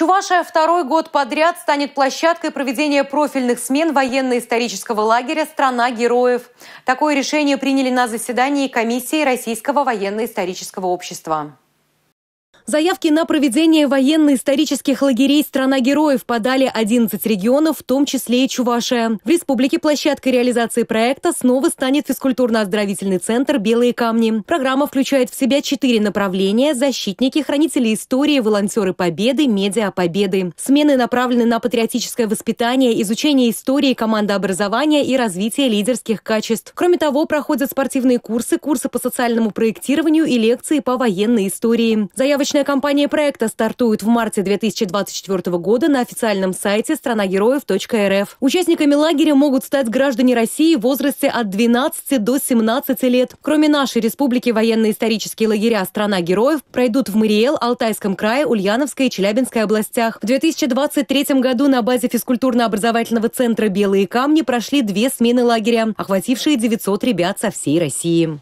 Чувашия второй год подряд станет площадкой проведения профильных смен военно-исторического лагеря «Страна героев». Такое решение приняли на заседании комиссии Российского военно-исторического общества. Заявки на проведение военно-исторических лагерей «Страна героев» подали 11 регионов, в том числе и Чувашия. В республике площадка реализации проекта снова станет физкультурно-оздоровительный центр «Белые камни». Программа включает в себя четыре направления – защитники, хранители истории, волонтеры победы, медиа победы. Смены направлены на патриотическое воспитание, изучение истории, командообразования и развитие лидерских качеств. Кроме того, проходят спортивные курсы, курсы по социальному проектированию и лекции по военной истории. Заявочная Съемочная кампания проекта стартует в марте 2024 года на официальном сайте странагероев.рф. Участниками лагеря могут стать граждане России в возрасте от 12 до 17 лет. Кроме нашей республики, военно-исторические лагеря «Страна героев» пройдут в Мариэл, Алтайском крае, Ульяновской и Челябинской областях. В 2023 году на базе физкультурно-образовательного центра «Белые камни» прошли две смены лагеря, охватившие 900 ребят со всей России.